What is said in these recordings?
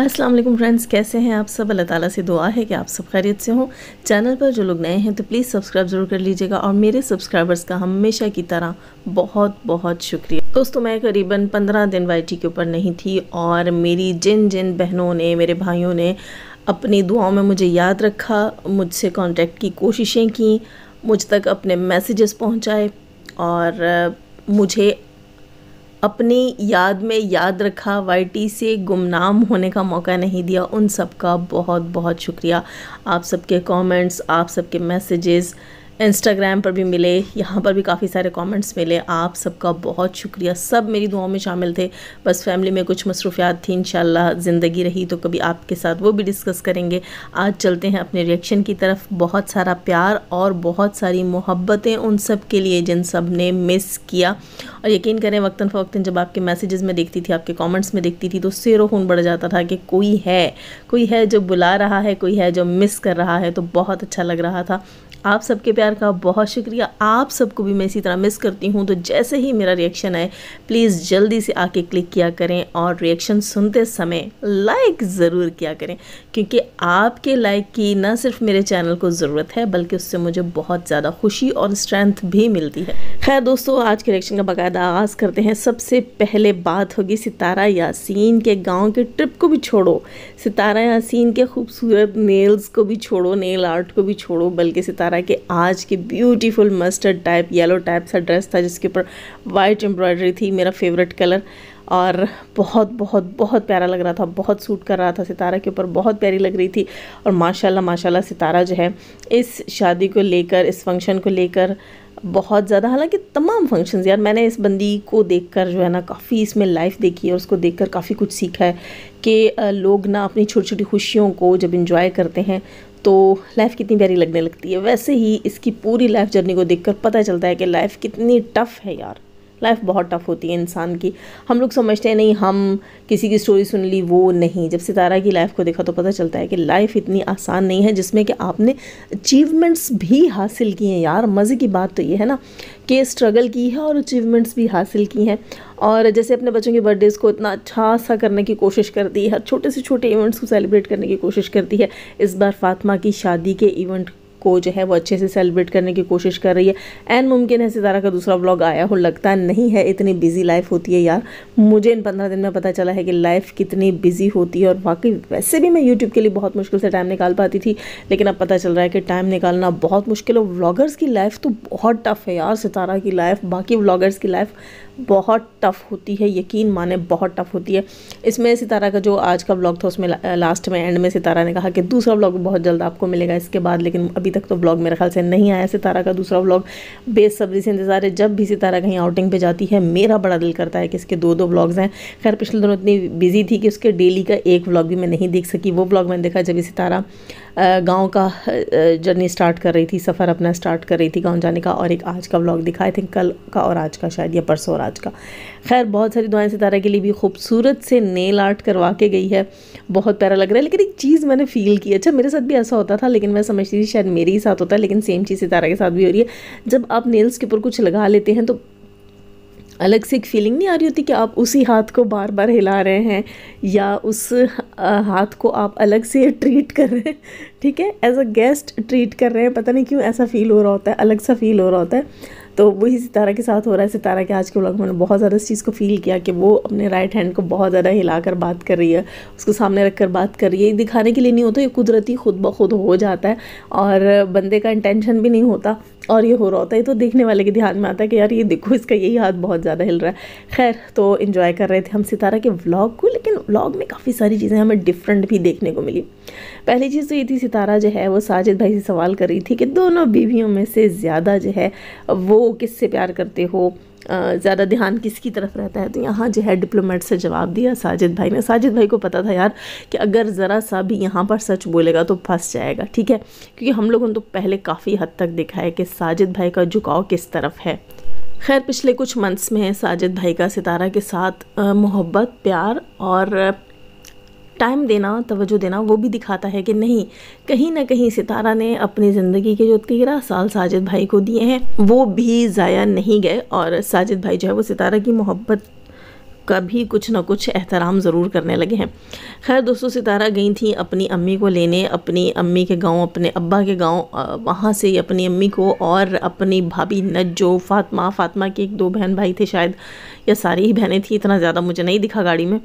अस्सलाम वालेकुम फ्रेंड्स कैसे हैं आप सब अल्लाह ताला से दुआ है कि आप सब खैरियत से हों चैनल पर जो लोग नए हैं तो प्लीज़ सब्सक्राइब ज़रूर कर लीजिएगा और मेरे सब्सक्राइबर्स का हमेशा की तरह बहुत बहुत शुक्रिया दोस्तों मैं करीबन पंद्रह दिन टी के ऊपर नहीं थी और मेरी जिन जिन बहनों ने मेरे भाइयों ने अपनी दुआओं में मुझे याद रखा मुझसे कॉन्टेक्ट की कोशिशें की मुझ तक अपने मैसेजेस पहुँचाए और मुझे अपनी याद में याद रखा वाई से गुमनाम होने का मौका नहीं दिया उन सब का बहुत बहुत शुक्रिया आप सबके कमेंट्स आप सबके मैसेजेस इंस्टाग्राम पर भी मिले यहाँ पर भी काफ़ी सारे कमेंट्स मिले आप सबका बहुत शुक्रिया सब मेरी दुआओं में शामिल थे बस फैमिली में कुछ मसरूफियात थी इन ज़िंदगी रही तो कभी आपके साथ वो भी डिस्कस करेंगे आज चलते हैं अपने रिएक्शन की तरफ बहुत सारा प्यार और बहुत सारी मोहब्बतें उन सब के लिए जिन सब ने मिस किया और यकीन करें वक्ता फ़वक्ता जब आपके मैसेजेस में देखती थी आपके कॉमेंट्स में देखती थी तो सिर खून बढ़ जाता था कि कोई है कोई है जो बुला रहा है कोई है जो मिस कर रहा है तो बहुत अच्छा लग रहा था आप सबके प्यार का बहुत शुक्रिया आप सबको भी मैं इसी तरह मिस करती हूँ तो जैसे ही मेरा रिएक्शन आए प्लीज़ जल्दी से आके क्लिक किया करें और रिएक्शन सुनते समय लाइक ज़रूर किया करें क्योंकि आपके लाइक की ना सिर्फ मेरे चैनल को ज़रूरत है बल्कि उससे मुझे बहुत ज़्यादा खुशी और स्ट्रेंथ भी मिलती है खैर दोस्तों आज के रिएक्शन का बाकायदा आगाज़ करते हैं सबसे पहले बात होगी सितारा यासीन के गाँव के ट्रिप को भी छोड़ो सितारा यासीन के खूबसूरत नेल्स को भी छोड़ो नेल आर्ट को भी छोड़ो बल्कि सितारा के आज आज की beautiful mustard type yellow type सा ड्रेस था जिसके ऊपर वाइट एम्ब्रॉयडरी थी मेरा फेवरेट कलर और बहुत बहुत बहुत प्यारा लग रहा था बहुत सूट कर रहा था सितारा के ऊपर बहुत प्यारी लग रही थी और माशाल्लाह माशाल्लाह सितारा जो है इस शादी को लेकर इस फंक्शन को लेकर बहुत ज़्यादा हालांकि तमाम फंक्शंस यार मैंने इस बंदी को देखकर जो है ना काफ़ी इसमें लाइफ देखी है और उसको देखकर काफ़ी कुछ सीखा है कि लोग ना अपनी छोटी छोटी खुशियों को जब इंजॉय करते हैं तो लाइफ कितनी प्यारी लगने लगती है वैसे ही इसकी पूरी लाइफ जर्नी को देखकर पता चलता है कि लाइफ कितनी टफ़ है यार लाइफ बहुत टफ होती है इंसान की हम लोग समझते हैं नहीं हम किसी की स्टोरी सुन ली वो नहीं जब सितारा की लाइफ को देखा तो पता चलता है कि लाइफ इतनी आसान नहीं है जिसमें कि आपने अचीवमेंट्स भी हासिल किए हैं यार मज़े की बात तो ये है ना कि स्ट्रगल की है और अचीवमेंट्स भी हासिल की हैं और जैसे अपने बच्चों के बर्थडेज़ को इतना अच्छा सा करने की कोशिश करती है हर छोटे से छोटे इवेंट्स को सेलिब्रेट करने की कोशिश करती है इस बार फातिमा की शादी के इवेंट को जो है वो अच्छे से सेलिब्रेट करने की कोशिश कर रही है एंड मुमकिन है सितारा का दूसरा ब्लॉग आया हो लगता नहीं है इतनी बिजी लाइफ होती है यार मुझे इन पंद्रह दिन में पता चला है कि लाइफ कितनी बिजी होती है और बाकी वैसे भी मैं यूट्यूब के लिए बहुत मुश्किल से टाइम निकाल पाती थी लेकिन अब पता चल रहा है कि टाइम निकालना बहुत मुश्किल है व्लागर्स की लाइफ तो बहुत टफ है यार सितारा की लाइफ बाकी व्लागर्स की लाइफ बहुत टफ़ होती है यकीन माने बहुत टफ़ होती है इसमें सितारा का जो आज का ब्लॉग था उसमें ला, लास्ट में एंड में सितारा ने कहा कि दूसरा ब्लॉग बहुत जल्द आपको मिलेगा इसके बाद लेकिन अभी तक तो ब्लॉग मेरे ख्याल से नहीं आया सितारा का दूसरा ब्लॉग बेसब्री से इंतज़ार है जब भी सितारा कहीं आउटिंग पर जाती है मेरा बड़ा दिल करता है कि इसके दो दो ब्लॉग्स हैं खैर पिछले दिनों इतनी बिजी थी कि उसके डेली का एक ब्लॉग भी मैं नहीं देख सकी वो ब्लॉग मैंने देखा जब सितारा गाँव का जर्नी स्टार्ट कर रही थी सफ़र अपना स्टार्ट कर रही थी गाँव जाने का और एक आज का ब्लॉग दिखा आई थिंक कल का और आज का शायद या परसों और आज का खैर बहुत सारी दुआएं सितारा के लिए भी खूबसूरत से नेल आर्ट करवा के गई है बहुत प्यारा लग रहा है लेकिन एक चीज़ मैंने फील की अच्छा मेरे साथ भी ऐसा होता था लेकिन मैं समझती थी शायद मेरे ही साथ होता है लेकिन सेम चीज़ सितारा के साथ भी हो रही है जब आप नेल्स के ऊपर कुछ लगा लेते हैं तो अलग से एक फीलिंग नहीं आ रही होती कि आप उसी हाथ को बार बार हिला रहे हैं या उस हाथ को आप अलग से ट्रीट कर रहे हैं ठीक है एज अ गेस्ट ट्रीट कर रहे हैं पता नहीं क्यों ऐसा फील हो रहा होता है अलग सा फील हो रहा होता है तो वही सितारा के साथ हो रहा है सितारा के आज के ब्लॉग में मैंने बहुत ज़्यादा इस चीज़ को फील किया कि वो अपने राइट हैंड को बहुत ज़्यादा हिलाकर बात कर रही है उसको सामने रख कर बात कर रही है दिखाने के लिए नहीं होता ये कुदरती खुद ब खुद हो जाता है और बंदे का इंटेंशन भी नहीं होता और ये हो रहा होता है तो देखने वाले के ध्यान में आता है कि यार ये देखो इसका यही हाथ बहुत ज़्यादा हिल रहा है खैर तो इन्जॉय कर रहे थे हम सितारा के व्लॉग को लेकिन व्लॉग में काफ़ी सारी चीज़ें हमें डिफरेंट भी देखने को मिली पहली चीज़ तो ये थी सितारा जो है वो साजिद भाई से सवाल कर रही थी कि दोनों बीवियों में से ज़्यादा जो है वो हो किससे प्यार करते हो ज़्यादा ध्यान किसकी तरफ रहता है तो यहाँ जो है डिप्लोमेट से जवाब दिया साजिद भाई ने साजिद भाई को पता था यार कि अगर ज़रा सा भी यहाँ पर सच बोलेगा तो फंस जाएगा ठीक है क्योंकि हम लोगों ने तो पहले काफ़ी हद तक देखा है कि साजिद भाई का झुकाव किस तरफ है खैर पिछले कुछ मंथ्स में साजिद भाई का सितारा के साथ मोहब्बत प्यार और टाइम देना तवज्जो देना वो भी दिखाता है कि नहीं कहीं ना कहीं सितारा ने अपनी ज़िंदगी के जो तेरह साल साजिद भाई को दिए हैं वो भी ज़ाया नहीं गए और साजिद भाई जो है वो सितारा की मोहब्बत का भी कुछ ना कुछ एहतराम ज़रूर करने लगे हैं खैर दोस्तों सितारा गई थी अपनी अम्मी को लेने अपनी अम्मी के गांव अपने अब्बा के गांव वहाँ से अपनी अम्मी को और अपनी भाभी नज्जो फातमा फातमा की एक दो बहन भाई थे शायद या सारी ही बहनें थी इतना ज़्यादा मुझे नहीं दिखा गाड़ी में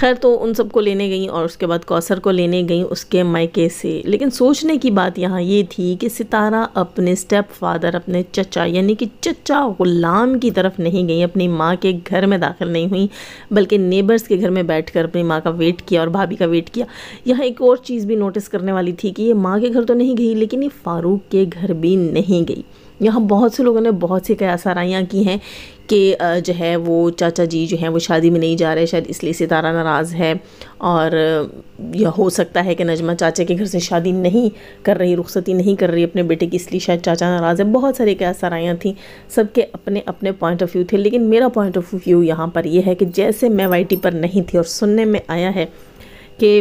खैर तो उन सबको लेने गई और उसके बाद कौसर को लेने गई उसके मायके से लेकिन सोचने की बात यहाँ ये थी कि सितारा अपने स्टेप फादर अपने चचा यानी कि चचा ग़ुलाम की तरफ नहीं गई अपनी माँ के घर में दाखिल नहीं हुई बल्कि नेबर्स के घर में बैठ अपनी माँ का वेट किया और भाभी का वेट किया यहाँ एक और चीज़ भी नोटिस करने वाली थी कि ये माँ के घर तो नहीं गई लेकिन ये फ़ारूक के घर भी नहीं गई यहाँ बहुत से लोगों ने बहुत सी कयासाराइयाँ की हैं कि जो है वो चाचा जी जो हैं वो शादी में नहीं जा रहे शायद इसलिए सितारा नाराज़ है और यह हो सकता है कि नजमा चाचा के घर से शादी नहीं कर रही रुखसती नहीं कर रही अपने बेटे की इसलिए शायद चाचा नाराज़ है बहुत सारी कयासाराइयाँ थी सबके अपने अपने पॉइंट ऑफ व्यू थे लेकिन मेरा पॉइंट ऑफ व्यू यहाँ पर यह है कि जैसे मैं वाई पर नहीं थी और सुनने में आया है कि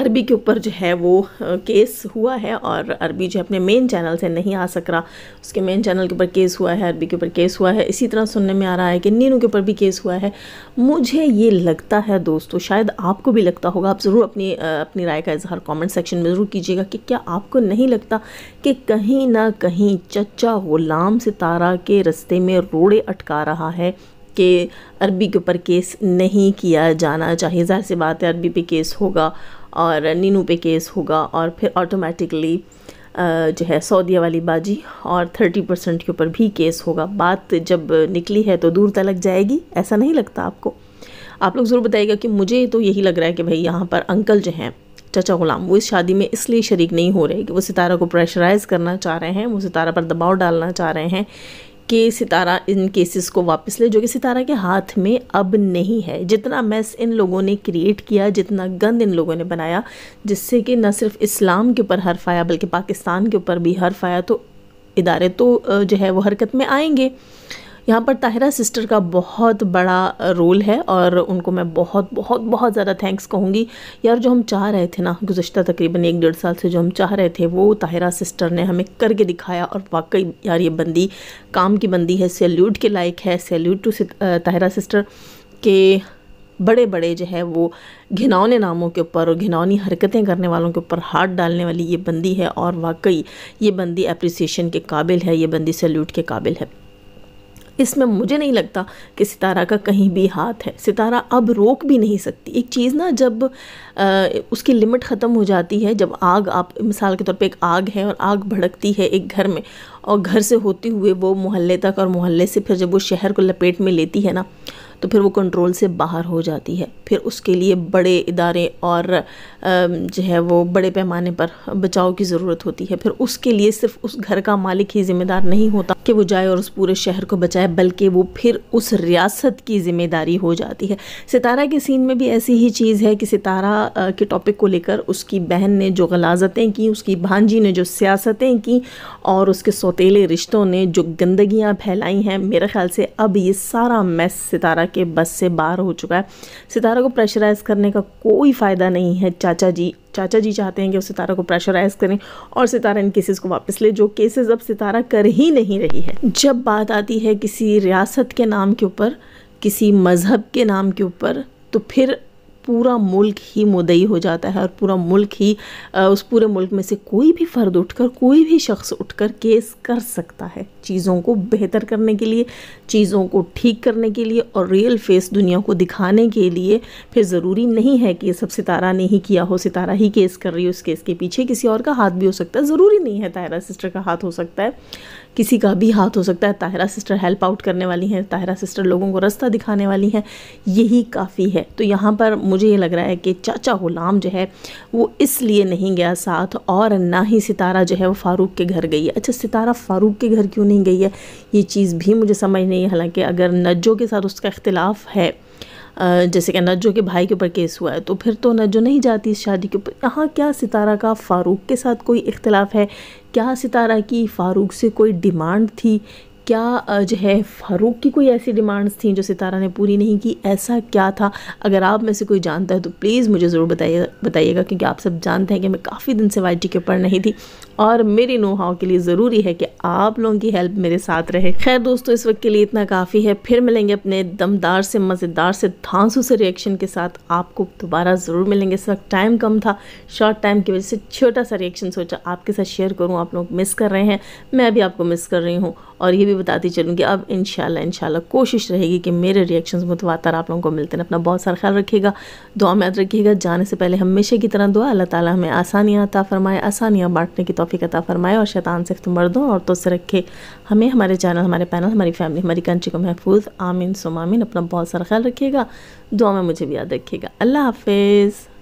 अरबी के ऊपर जो है वो केस हुआ है और अरबी जो अपने मेन चैनल से नहीं आ सक रहा उसके मेन चैनल के ऊपर केस हुआ है अरबी के ऊपर केस हुआ है इसी तरह सुनने में आ रहा है कि नीनू के ऊपर भी केस हुआ है मुझे ये लगता है दोस्तों शायद आपको भी लगता होगा आप ज़रूर अपनी अपनी राय का इजहार कॉमेंट सेक्शन में ज़रूर कीजिएगा कि क्या आपको नहीं लगता कि कहीं ना कहीं चचा गुलाम सितारा के रस्ते में रोड़े अटका रहा है कि अरबी के ऊपर केस नहीं किया जाना चाहिए ज़ाहिर सी बात है अरबी पे केस होगा और नीनू पे केस होगा और फिर ऑटोमेटिकली जो है सऊदिया वाली बाजी और थर्टी परसेंट के ऊपर भी केस होगा बात जब निकली है तो दूर तलक जाएगी ऐसा नहीं लगता आपको आप लोग ज़रूर बताइएगा कि मुझे तो यही लग रहा है कि भाई यहाँ पर अंकल जो हैं चचा गुलाम वो इस शादी में इसलिए शरीक नहीं हो रहे कि वो सितारा को प्रेशराइज़ करना चाह रहे हैं वो सितारा पर दबाव डालना चाह रहे हैं कि सितारा इन केसेस को वापस ले जो कि सितारा के हाथ में अब नहीं है जितना मैस इन लोगों ने क्रिएट किया जितना गंद इन लोगों ने बनाया जिससे कि न सिर्फ इस्लाम के ऊपर हर्फ आया बल्कि पाकिस्तान के ऊपर भी हर्फ आया तो इदारे तो जो है वो हरकत में आएंगे यहाँ पर ताहिरा सिस्टर का बहुत बड़ा रोल है और उनको मैं बहुत बहुत बहुत ज़्यादा थैंक्स कहूँगी यार जो हम चाह रहे थे ना गुजशत तकरीबन एक डेढ़ साल से जो हम चाह रहे थे वो ताहिरा सिस्टर ने हमें करके दिखाया और वाकई यार ये बंदी काम की बंदी है सैल्यूट के लायक है सैल्यूट टू ताहिरा सिस्टर के बड़े बड़े जो है वो घिनौने नामों के ऊपर और घिनौनी हरकतें करने वालों के ऊपर हाथ डालने वाली ये बंदी है और वाकई ये बंदी अप्रिसिएशन के काबिल है ये बंदी सैल्यूट के काबिल है इसमें मुझे नहीं लगता कि सितारा का कहीं भी हाथ है सितारा अब रोक भी नहीं सकती एक चीज़ ना जब आ, उसकी लिमिट ख़त्म हो जाती है जब आग आप मिसाल के तौर पे एक आग है और आग भड़कती है एक घर में और घर से होते हुए वो मोहल्ले तक और मोहल्ले से फिर जब वो शहर को लपेट में लेती है ना तो फिर वो कंट्रोल से बाहर हो जाती है फिर उसके लिए बड़े इदारे और जो है वो बड़े पैमाने पर बचाव की ज़रूरत होती है फिर उसके लिए सिर्फ उस घर का मालिक ही ज़िम्मेदार नहीं होता कि वो जाए और उस पूरे शहर को बचाए बल्कि वो फिर उस रियासत की ज़िम्मेदारी हो जाती है सितारा के सीन में भी ऐसी ही चीज़ है कि सितारा के टॉपिक को लेकर उसकी बहन ने जो गलाजतें की उसकी भांजी ने जो सियासतें की और उसके सौतीले रिश्तों ने जो गंदगियाँ फैलाई हैं मेरे ख्याल से अब ये सारा मैस सितारा सितारा के बस से बाहर हो चुका है सितारा को प्रेशराइज़ करने का कोई फ़ायदा नहीं है चाचा जी चाचा जी चाहते हैं कि वो सितारा को प्रेशराइज करें और सितारा इन केसेस को वापस ले जो केसेस अब सितारा कर ही नहीं रही है जब बात आती है किसी रियासत के नाम के ऊपर किसी मज़हब के नाम के ऊपर तो फिर पूरा मुल्क ही मुदई हो जाता है और पूरा मुल्क ही उस पूरे मुल्क में से कोई भी फ़र्द उठकर कोई भी शख्स उठकर केस कर सकता है चीज़ों को बेहतर करने के लिए चीज़ों को ठीक करने के लिए और रियल फेस दुनिया को दिखाने के लिए फिर ज़रूरी नहीं है कि ये सब सितारा ने ही किया हो सितारा ही केस कर रही हो उस केस के पीछे किसी और का हाथ भी हो सकता है ज़रूरी नहीं है तायरा सिस्टर का हाथ हो सकता है किसी का भी हाथ हो सकता है ताहिरा सिस्टर हेल्प आउट करने वाली हैं ताहिरा सिस्टर लोगों को रास्ता दिखाने वाली हैं यही काफ़ी है तो यहाँ पर मुझे ये लग रहा है कि चाचा ग़ुलाम जो है वो इसलिए नहीं गया साथ और ना ही सितारा जो है वो फ़ारूक के घर गई है अच्छा सितारा फ़ारूक के घर क्यों नहीं गई है ये चीज़ भी मुझे समझ नहीं है हालांकि अगर नज्जो के साथ उसका अख्तिलाफ़ है जैसे कि नज्जो के भाई के ऊपर केस हुआ है तो फिर तो नज्जो नहीं जाती इस शादी के ऊपर यहाँ क्या सितारा का फ़ारूक के साथ कोई इख्तलाफ है क्या सितारा की फ़ारूक से कोई डिमांड थी क्या जो है फ़ारूक की कोई ऐसी डिमांड्स थी जो सितारा ने पूरी नहीं की ऐसा क्या था अगर आप में से कोई जानता है तो प्लीज़ मुझे ज़रूर बताइए बताइएगा क्योंकि आप सब जानते हैं कि मैं काफ़ी दिन से वाई के ऊपर नहीं थी और मेरी नो हाउ के लिए ज़रूरी है कि आप लोगों की हेल्प मेरे साथ रहे खैर दोस्तों इस वक्त के लिए इतना काफ़ी है फिर मिलेंगे अपने दमदार से मज़ेदार से धांसू से रिएक्शन के साथ आपको दोबारा ज़रूर मिलेंगे इस वक्त टाइम कम था शॉर्ट टाइम की वजह से छोटा सा रिएक्शन सोचा आपके साथ शेयर करूँ आप लोग मिस कर रहे हैं मैं भी आपको मिस कर रही हूँ और ये भी बताती चलूँ कि अब इन शाला कोशिश रहेगी कि मेरे रिएक्शंस मुतवातर आप लोगों को मिलते हैं अपना बहुत सारा ख्याल रखिएगा दुआ में याद रखिएगा जाने से पहले हमेशा की तरह दुआ अल्लाह ताला हमें आसानियाँ अता फरमाए आसानियाँ बांटने की तोफ़ी अता फरमाए और शैतान से तुम मर्दों औरतों से रखे हमें हमारे चैनल हमारे पैनल हमारी फैमिली हमारी कंट्री को महफूज आमीन सुमामीन अपना बहुत सारा ख्याल रखिएगा दुआ में मुझे भी याद रखिएगा अल्लाह हाफिज़